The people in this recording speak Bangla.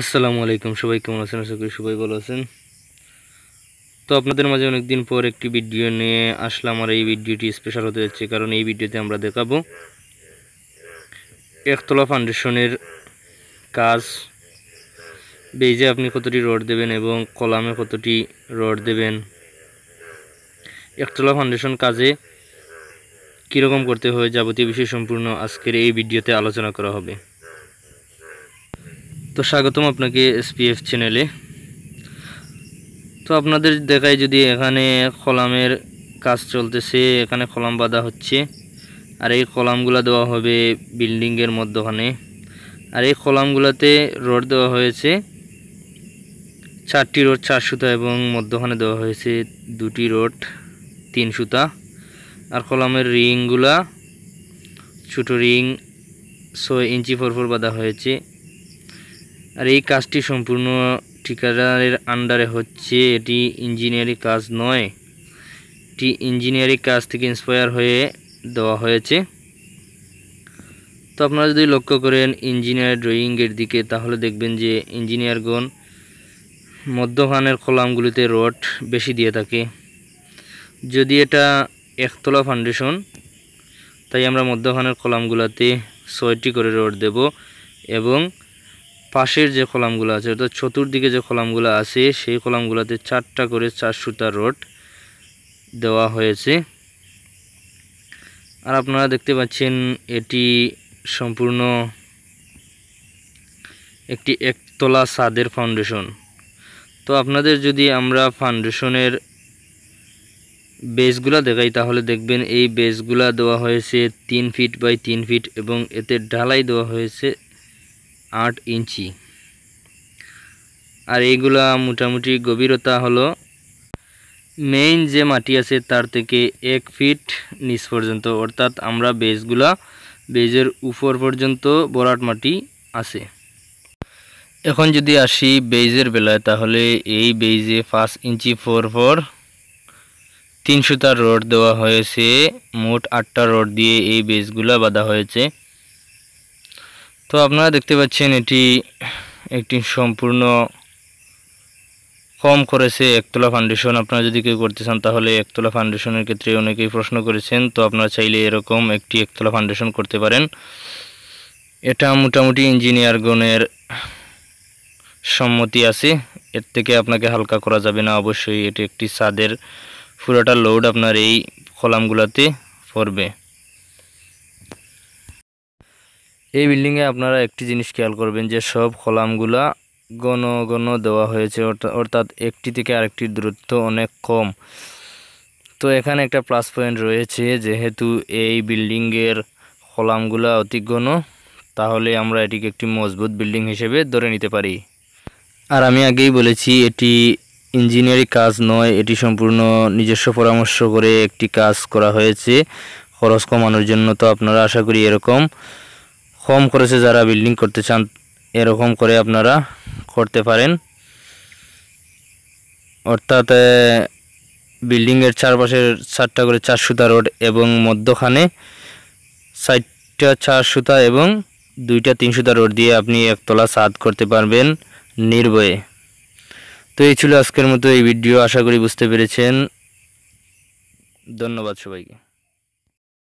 আসসালামু আলাইকুম সবাই কেমন আছেন আশা করি সবাই ভালো আছেন তো আপনাদের মাঝে অনেক দিন পর একটি ভিডিও নিয়ে আসলাম আর এই ভিডিওটি স্পেশাল হতে যাচ্ছে কারণ এই ভিডিওতে আমরা দেখাবো একতলা ফাউন্ডেশনের কাজ বেজে আপনি কতটি রড দেবেন এবং কলামে কতটি রড দেবেন একতলা ফাউন্ডেশন কাজে কীরকম করতে হয় যাবতীয় বিষয় সম্পূর্ণ আজকের এই ভিডিওতে আলোচনা করা হবে তো স্বাগতম আপনাকে এসপিএফ চ্যানেলে তো আপনাদের দেখায় যদি এখানে কলামের কাজ চলতেছে এখানে কলাম বাঁধা হচ্ছে আর এই কলামগুলা দেওয়া হবে বিল্ডিংয়ের মধ্যখানে আর এই কলামগুলাতে রড দেওয়া হয়েছে চারটি রোড চার সুতা এবং মধ্যখানে দেওয়া হয়েছে দুটি রোড তিন সুতা আর কলামের রিংগুলা ছোটো রিং ছয় ইঞ্চি ফোর ফোর বাঁধা হয়েছে আর এই কাজটি সম্পূর্ণ ঠিকাদারের আন্ডারে হচ্ছে এটি ইঞ্জিনিয়ারিং কাজ নয় এটি ইঞ্জিনিয়ারিং কাজ থেকে ইন্সপায়ার হয়ে দেওয়া হয়েছে তো আপনারা যদি লক্ষ্য করেন ইঞ্জিনিয়ার ড্রয়িংয়ের দিকে তাহলে দেখবেন যে ইঞ্জিনিয়ারগণ মধ্যখানের কলামগুলিতে রড বেশি দিয়ে থাকে যদি এটা একতলা ফাউন্ডেশন তাই আমরা মধ্যখানের কলামগুলোতে ছয়টি করে রড দেব এবং পাশের যে কলামগুলো আছে অর্থাৎ চতুর্দিকে যে কলামগুলো আছে সেই কলামগুলোতে চারটা করে চার সুতা রড দেওয়া হয়েছে আর আপনারা দেখতে পাচ্ছেন এটি সম্পূর্ণ একটি একতলা সাদের ফাউন্ডেশন তো আপনাদের যদি আমরা ফাউন্ডেশনের বেসগুলা দেখাই তাহলে দেখবেন এই বেসগুলা দেওয়া হয়েছে তিন ফিট বাই তিন ফিট এবং এতে ঢালাই দেওয়া হয়েছে আট ইঞ্চি আর এইগুলা মোটামুটি গভীরতা হলো মেইন যে মাটি আছে তার থেকে এক ফিট নিচ পর্যন্ত অর্থাৎ আমরা বেজগুলা বেজের উপর পর্যন্ত বরাট মাটি আছে এখন যদি আসি বেজের বেলায় তাহলে এই বেজে পাঁচ ইঞ্চি ফোর ফোর তিনশোটা রড দেওয়া হয়েছে মোট আটটা রড দিয়ে এই বেজগুলা বাঁধা হয়েছে তো আপনারা দেখতে পাচ্ছেন এটি একটি সম্পূর্ণ কম করেছে একতলা ফাউন্ডেশন আপনারা যদি কেউ করতে চান তাহলে একতলা ফাউন্ডেশনের ক্ষেত্রে অনেকেই প্রশ্ন করেছেন তো আপনারা চাইলে এরকম একটি একতলা ফাউন্ডেশন করতে পারেন এটা মোটামুটি ইঞ্জিনিয়ারগণের সম্মতি আছে এর থেকে আপনাকে হালকা করা যাবে না অবশ্যই এটি একটি ছাদের পুরোটা লোড আপনার এই কলামগুলোতে পড়বে এই বিল্ডিংয়ে আপনারা একটি জিনিস খেয়াল করবেন যে সব কলামগুলা গণ গণ দেওয়া হয়েছে অর্থাৎ একটি থেকে আরেকটির দূরত্ব অনেক কম তো এখানে একটা প্লাস পয়েন্ট রয়েছে যেহেতু এই বিল্ডিংয়ের কলামগুলা অতি ঘন তাহলে আমরা এটিকে একটি মজবুত বিল্ডিং হিসেবে ধরে নিতে পারি আর আমি আগেই বলেছি এটি ইঞ্জিনিয়ারিং কাজ নয় এটি সম্পূর্ণ নিজস্ব পরামর্শ করে একটি কাজ করা হয়েছে খরচ কমানোর জন্য তো আপনারা আশা করি এরকম কম খরচে যারা বিল্ডিং করতে চান এরকম করে আপনারা করতে পারেন অর্থাৎ বিল্ডিংয়ের চারপাশের চারটা করে চার সুতা রোড এবং মধ্যখানে চারটা চার সুতা এবং দুইটা তিন সুতা রোড দিয়ে আপনি একতলা সাদ করতে পারবেন নির্ভয়ে তো এই ছিল আজকের মতো এই ভিডিও আশা করি বুঝতে পেরেছেন ধন্যবাদ সবাইকে